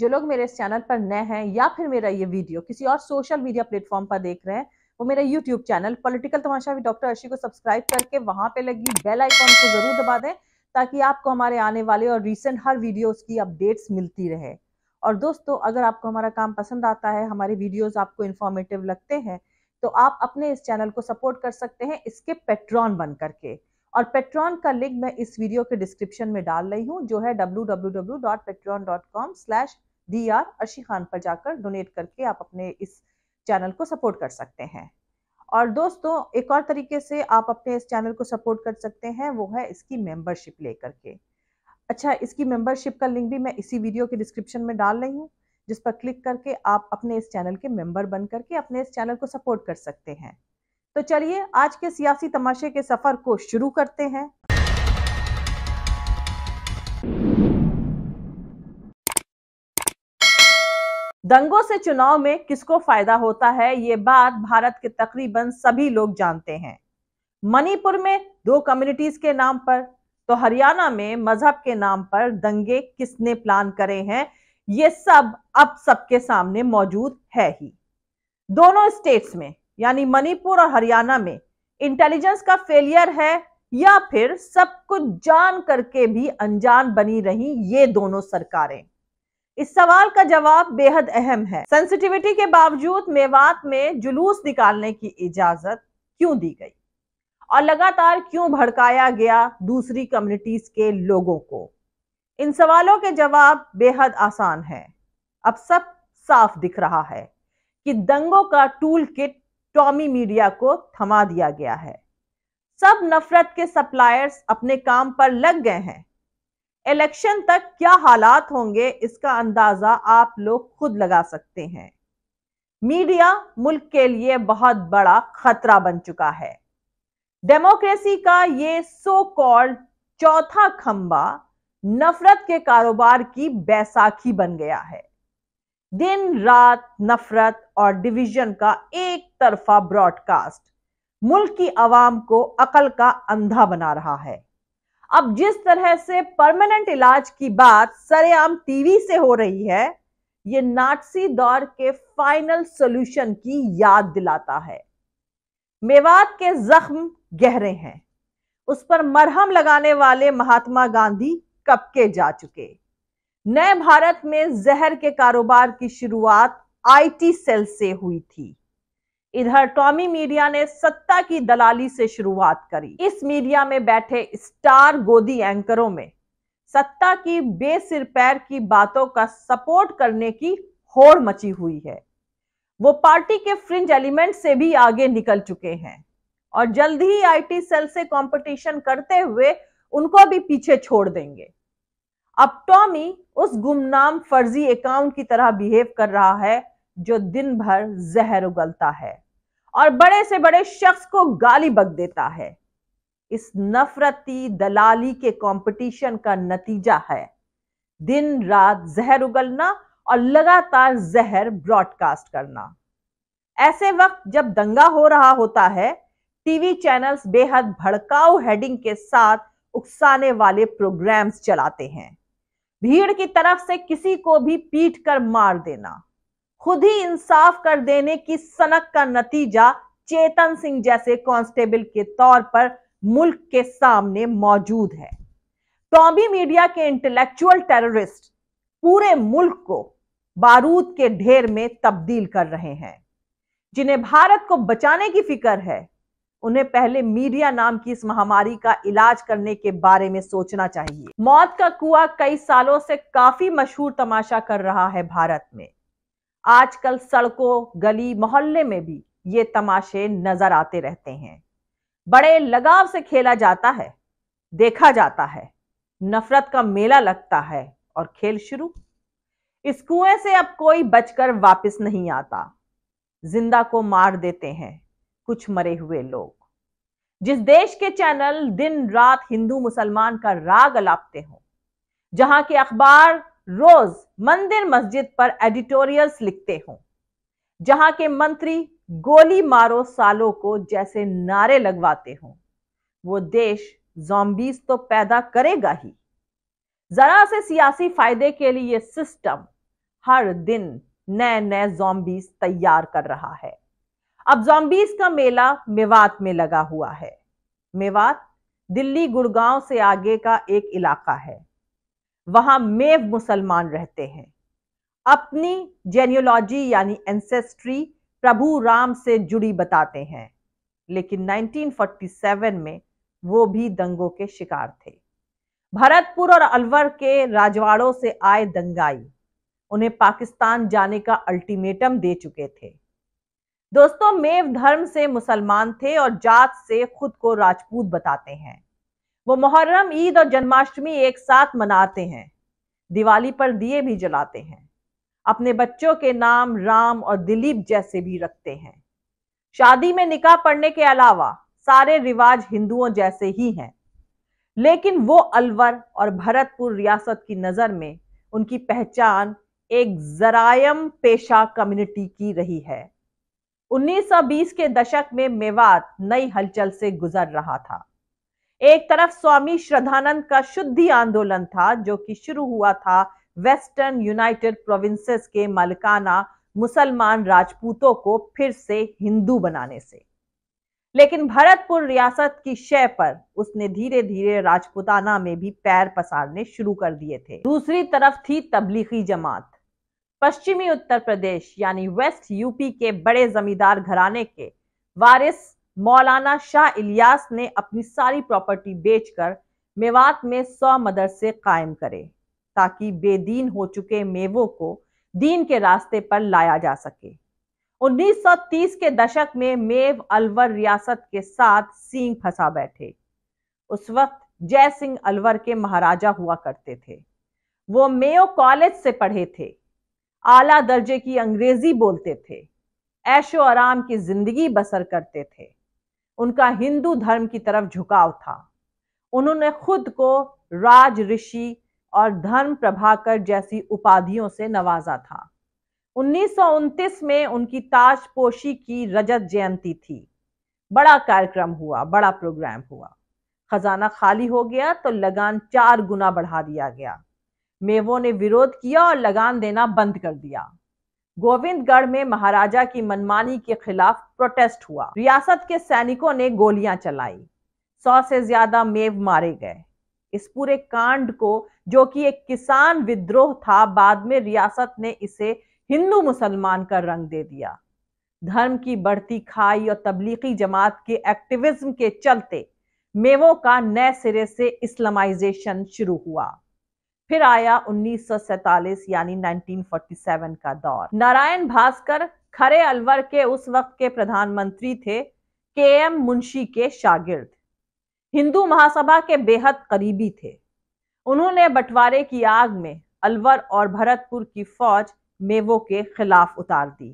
जो लोग मेरे इस चैनल पर नए हैं या फिर मेरा ये वीडियो किसी और सोशल मीडिया प्लेटफॉर्म पर देख रहे हैं वो मेरा यूट्यूब चैनल पॉलिटिकल तमाशा भी डॉक्टर अर्शी को सब्सक्राइब करके वहां पे लगी बेल आइकॉन को जरूर दबा दें ताकि आपको हमारे आने वाले और रिसेंट हर वीडियोस की अपडेट्स मिलती रहे और दोस्तों अगर आपको हमारा काम पसंद आता है हमारे वीडियोस आपको इन्फॉर्मेटिव लगते हैं तो आप अपने इस चैनल को सपोर्ट कर सकते हैं इसके पेट्रॉन बन करके और पेट्रॉन का लिंक मैं इस वीडियो के डिस्क्रिप्शन में डाल रही हूँ जो है W W W dot Patreon dot com slash D R Arshi Khan पर जाकर डोनेट करके आप अपने इस चैनल को सपोर्ट कर सकते हैं और दोस्तों एक और तरीके से आप अपने इस चैनल को सपोर्ट कर सकते हैं वो है इसकी मेंबरशिप लेकर के अच्छा इसकी मेंबरशिप का लिंक भी मैं इसी वीडियो के डिस्क्रिप्शन में डाल रही हूँ जिस पर क्लिक करके आप अपने इस चैनल के मेंबर बन करके अपने इस चैनल को सपोर्ट कर सकते हैं तो चलिए आज के सियासी तमाशे के सफ़र को शुरू करते हैं दंगों से चुनाव में किसको फायदा होता है ये बात भारत के तकरीबन सभी लोग जानते हैं मणिपुर में दो कम्युनिटीज के नाम पर तो हरियाणा में मजहब के नाम पर दंगे किसने प्लान करे हैं ये सब अब सबके सामने मौजूद है ही दोनों स्टेट्स में यानी मणिपुर और हरियाणा में इंटेलिजेंस का फेलियर है या फिर सब कुछ जान करके भी अनजान बनी रही ये दोनों सरकारें इस सवाल का जवाब बेहद अहम है सेंसिटिविटी के बावजूद मेवात में जुलूस निकालने की इजाजत क्यों दी गई और लगातार क्यों भड़काया गया दूसरी कम्युनिटीज के लोगों को इन सवालों के जवाब बेहद आसान है अब सब साफ दिख रहा है कि दंगों का टूल किट टॉमी मीडिया को थमा दिया गया है सब नफरत के सप्लायर्स अपने काम पर लग गए हैं इलेक्शन तक क्या हालात होंगे इसका अंदाजा आप लोग खुद लगा सकते हैं मीडिया मुल्क के लिए बहुत बड़ा खतरा बन चुका है डेमोक्रेसी का ये सो कॉल्ड चौथा खंबा नफरत के कारोबार की बैसाखी बन गया है दिन रात नफरत और डिवीजन का एक तरफा ब्रॉडकास्ट मुल्क की आवाम को अकल का अंधा बना रहा है अब जिस तरह से परमानेंट इलाज की बात सरेआम टीवी से हो रही है ये नाटसी दौर के फाइनल सॉल्यूशन की याद दिलाता है मेवात के जख्म गहरे हैं उस पर मरहम लगाने वाले महात्मा गांधी कब के जा चुके नए भारत में जहर के कारोबार की शुरुआत आईटी सेल से हुई थी इधर टॉमी मीडिया ने सत्ता की दलाली से शुरुआत करी इस मीडिया में बैठे स्टार गोदी एंकरों में सत्ता की बेसिर पैर की बातों का सपोर्ट करने की होड़ मची हुई है वो पार्टी के फ्रिंज एलिमेंट से भी आगे निकल चुके हैं और जल्द ही आईटी सेल से कंपटीशन करते हुए उनको भी पीछे छोड़ देंगे अब टॉमी उस गुमनाम फर्जी अकाउंट की तरह बिहेव कर रहा है जो दिन भर जहर उगलता है और बड़े से बड़े शख्स को गाली बग देता है इस नफरती दलाली के कंपटीशन का नतीजा है दिन रात जहर उगलना और लगातार जहर ब्रॉडकास्ट करना ऐसे वक्त जब दंगा हो रहा होता है टीवी चैनल्स बेहद भड़काऊ हेडिंग के साथ उकसाने वाले प्रोग्राम्स चलाते हैं भीड़ की तरफ से किसी को भी पीट कर मार देना खुद ही इंसाफ कर देने की सनक का नतीजा चेतन सिंह जैसे कांस्टेबल के तौर पर मुल्क के सामने मौजूद है टॉबी मीडिया के इंटेलेक्चुअल टेररिस्ट पूरे मुल्क को बारूद के ढेर में तब्दील कर रहे हैं जिन्हें भारत को बचाने की फिक्र है उन्हें पहले मीडिया नाम की इस महामारी का इलाज करने के बारे में सोचना चाहिए मौत का कुआ कई सालों से काफी मशहूर तमाशा कर रहा है भारत में आजकल सड़कों गली मोहल्ले में भी ये तमाशे नजर आते रहते हैं बड़े लगाव से खेला जाता है देखा जाता है नफरत का मेला लगता है और खेल शुरू इस कुएं से अब कोई बचकर वापस नहीं आता जिंदा को मार देते हैं कुछ मरे हुए लोग जिस देश के चैनल दिन रात हिंदू मुसलमान का राग अलापते हो जहां के अखबार रोज मंदिर मस्जिद पर एडिटोरियल्स लिखते हो जहां के मंत्री गोली मारो सालों को जैसे नारे लगवाते हों वो देश जॉम्बीज तो पैदा करेगा ही जरा से सियासी फायदे के लिए सिस्टम हर दिन नए नए जॉम्बीज तैयार कर रहा है अब जॉम्बीज का मेला मेवात में लगा हुआ है मेवात दिल्ली गुड़गांव से आगे का एक इलाका है वहां मेव मुसलमान रहते हैं अपनी जेनियोलॉजी यानी एंसेस्ट्री प्रभु राम से जुड़ी बताते हैं लेकिन 1947 में वो भी दंगों के शिकार थे भरतपुर और अलवर के राजवाड़ों से आए दंगाई उन्हें पाकिस्तान जाने का अल्टीमेटम दे चुके थे दोस्तों मेव धर्म से मुसलमान थे और जात से खुद को राजपूत बताते हैं वो मुहर्रम ईद और जन्माष्टमी एक साथ मनाते हैं दिवाली पर दिए भी जलाते हैं अपने बच्चों के नाम राम और दिलीप जैसे भी रखते हैं शादी में निकाह पढ़ने के अलावा सारे रिवाज हिंदुओं जैसे ही हैं लेकिन वो अलवर और भरतपुर रियासत की नज़र में उनकी पहचान एक जरायम पेशा कम्युनिटी की रही है 1920 के दशक में मेवात नई हलचल से गुजर रहा था एक तरफ स्वामी श्रद्धानंद का शुद्धि आंदोलन था जो कि शुरू हुआ था वेस्टर्न यूनाइटेड प्रोविंसेस के मलकाना मुसलमान राजपूतों को फिर से हिंदू बनाने से लेकिन भरतपुर रियासत की शय पर उसने धीरे धीरे राजपुताना में भी पैर पसारने शुरू कर दिए थे दूसरी तरफ थी तबलीगी जमात पश्चिमी उत्तर प्रदेश यानी वेस्ट यूपी के बड़े जमींदार घराने के वारिस मौलाना शाह इलियास ने अपनी सारी प्रॉपर्टी बेचकर मेवात में सौ मदरसे कायम करे ताकि बेदीन हो चुके मेवों को दीन के रास्ते पर लाया जा सके 1930 के दशक में मेव अलवर रियासत के साथ सिंह फंसा बैठे उस वक्त जय सिंह अलवर के महाराजा हुआ करते थे वो मेयो कॉलेज से पढ़े थे आला दर्जे की अंग्रेजी बोलते थे ऐशो आराम की जिंदगी बसर करते थे उनका हिंदू धर्म की तरफ झुकाव था उन्होंने खुद को राज ऋषि और धर्म प्रभाकर जैसी उपाधियों से नवाजा था उन्नीस में उनकी ताजपोशी की रजत जयंती थी बड़ा कार्यक्रम हुआ बड़ा प्रोग्राम हुआ खजाना खाली हो गया तो लगान चार गुना बढ़ा दिया गया मेवों ने विरोध किया और लगान देना बंद कर दिया गोविंदगढ़ में महाराजा की मनमानी के खिलाफ प्रोटेस्ट हुआ रियासत के सैनिकों ने गोलियां चलाई सौ से ज्यादा मेव मारे गए इस पूरे कांड को जो कि एक किसान विद्रोह था बाद में रियासत ने इसे हिंदू मुसलमान का रंग दे दिया धर्म की बढ़ती खाई और तबलीगी जमात के एक्टिविज्म के चलते मेवों का नए सिरे से इस्लामाइजेशन शुरू हुआ फिर आया 1947 यानी 1947 का दौर नारायण भास्कर खरे अलवर के उस वक्त के प्रधानमंत्री थे के एम मुंशी के शागिर्द हिंदू महासभा के बेहद करीबी थे उन्होंने बंटवारे की आग में अलवर और भरतपुर की फौज मेवो के खिलाफ उतार दी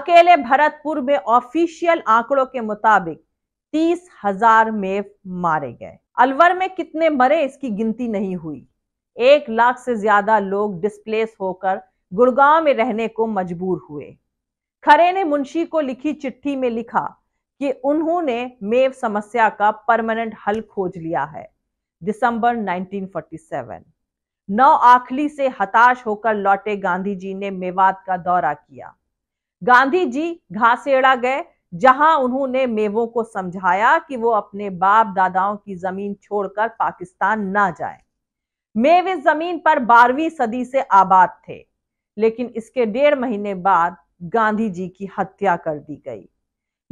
अकेले भरतपुर में ऑफिशियल आंकड़ों के मुताबिक तीस हजार मेव मारे गए अलवर में कितने मरे इसकी गिनती नहीं हुई एक लाख से ज्यादा लोग डिस्प्लेस होकर गुड़गांव में रहने को मजबूर हुए खरे ने मुंशी को लिखी चिट्ठी में लिखा कि उन्होंने मेव समस्या का परमानेंट हल खोज लिया है दिसंबर 1947 नौ आखली से हताश होकर लौटे गांधी जी ने मेवात का दौरा किया गांधी जी घासेड़ा गए जहां उन्होंने मेवों को समझाया कि वो अपने बाप दादाओं की जमीन छोड़कर पाकिस्तान ना जाए मेव इस जमीन पर बारहवीं सदी से आबाद थे लेकिन इसके डेढ़ महीने बाद गांधी जी की हत्या कर दी गई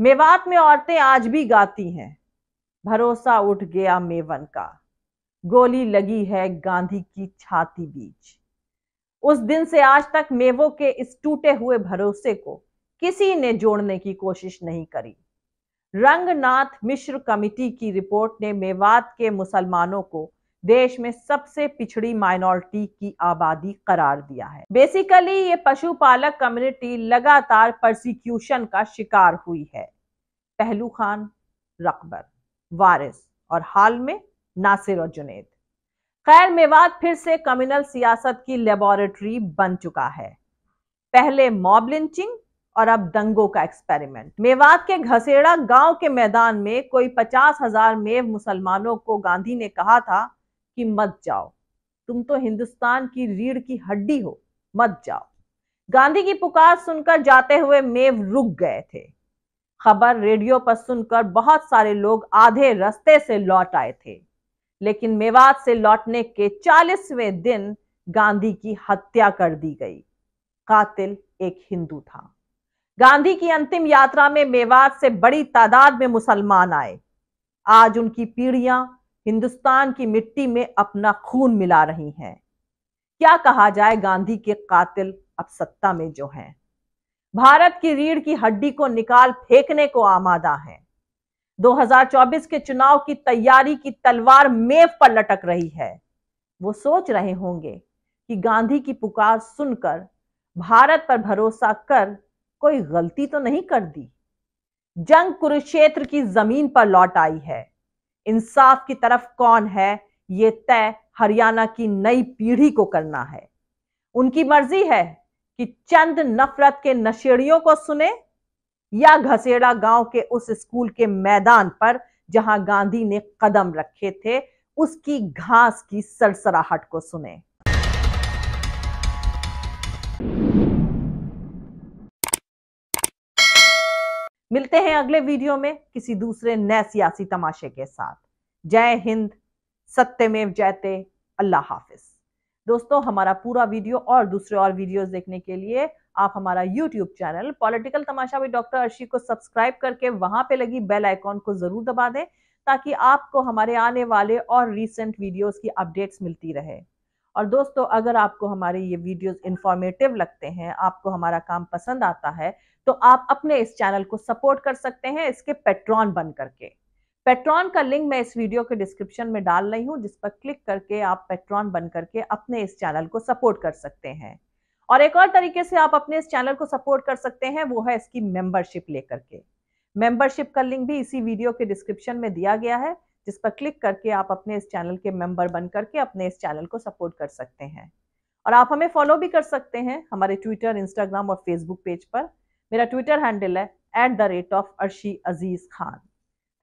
मेवात में औरतें आज भी गाती हैं भरोसा उठ गया मेवन का गोली लगी है गांधी की छाती बीच उस दिन से आज तक मेवो के इस टूटे हुए भरोसे को किसी ने जोड़ने की कोशिश नहीं करी रंगनाथ मिश्र कमिटी की रिपोर्ट ने मेवात के मुसलमानों को देश में सबसे पिछड़ी माइनॉरिटी की आबादी करार दिया है बेसिकली ये पशुपालक कम्युनिटी लगातार प्रोसिक्यूशन का शिकार हुई है पहलू खान रकबर वारिस और हाल में नासिर और जुनेद खैर मेवात फिर से कम्युनल सियासत की लेबोरेटरी बन चुका है पहले मॉब लिंचिंग और अब दंगों का एक्सपेरिमेंट मेवात के घसेड़ा गांव के मैदान में कोई पचास हजार मेव मुसलमानों को गांधी ने कहा था कि मत जाओ तुम तो हिंदुस्तान की रीढ़ की हड्डी हो मत जाओ गांधी की पुकार सुनकर जाते हुए मेव रुक गए थे खबर रेडियो पर सुनकर बहुत सारे लोग आधे रास्ते से लौट आए थे लेकिन मेवात से लौटने के चालीसवें दिन गांधी की हत्या कर दी गई कातिल एक हिंदू था गांधी की अंतिम यात्रा में मेवात से बड़ी तादाद में मुसलमान आए आज उनकी पीढ़ियां हिंदुस्तान की मिट्टी में अपना खून मिला रही हैं क्या कहा जाए गांधी के कातिल अब सत्ता में जो हैं भारत की रीढ़ की हड्डी को निकाल फेंकने को आमादा है 2024 के चुनाव की तैयारी की तलवार मेव पर लटक रही है वो सोच रहे होंगे कि गांधी की पुकार सुनकर भारत पर भरोसा कर कोई गलती तो नहीं कर दी जंग कुरुक्षेत्र की जमीन पर लौट आई है इंसाफ की तरफ कौन है ये तय हरियाणा की नई पीढ़ी को करना है उनकी मर्जी है कि चंद नफरत के नशेड़ियों को सुने या घसेड़ा गांव के उस स्कूल के मैदान पर जहां गांधी ने कदम रखे थे उसकी घास की सरसराहट को सुने मिलते हैं अगले वीडियो में किसी दूसरे नए सियासी तमाशे के साथ जय हिंद सत्यमेव जयते अल्लाह हाफिज दोस्तों हमारा पूरा वीडियो और दूसरे और वीडियोस देखने के लिए आप हमारा यूट्यूब चैनल पॉलिटिकल तमाशा भी डॉक्टर अर्शी को सब्सक्राइब करके वहां पे लगी बेल आइकॉन को जरूर दबा दें ताकि आपको हमारे आने वाले और रिसेंट वीडियोस की अपडेट्स मिलती रहे और दोस्तों अगर आपको हमारे ये वीडियोस इन्फॉर्मेटिव लगते हैं आपको हमारा काम पसंद आता है तो आप अपने इस चैनल को सपोर्ट कर सकते हैं इसके पेट्रॉन बन करके पेट्रॉन का लिंक मैं इस वीडियो के डिस्क्रिप्शन में डाल रही हूँ जिस पर क्लिक करके आप पेट्रॉन बन करके अपने इस चैनल को सपोर्ट कर सकते हैं और एक और तरीके से आप अपने इस चैनल को सपोर्ट कर सकते हैं वो है इसकी मेंबरशिप लेकर के मेंबरशिप का लिंक भी इसी वीडियो के डिस्क्रिप्शन में दिया गया है जिस पर क्लिक करके आप अपने इस चैनल के मेंबर बन करके अपने इस चैनल को सपोर्ट कर सकते हैं और आप हमें फॉलो भी कर सकते हैं हमारे ट्विटर इंस्टाग्राम और फेसबुक पेज पर मेरा ट्विटर हैंडल है at the rate of Arshi Aziz Khan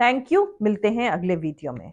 thank you मिलते हैं अगले वीडियो में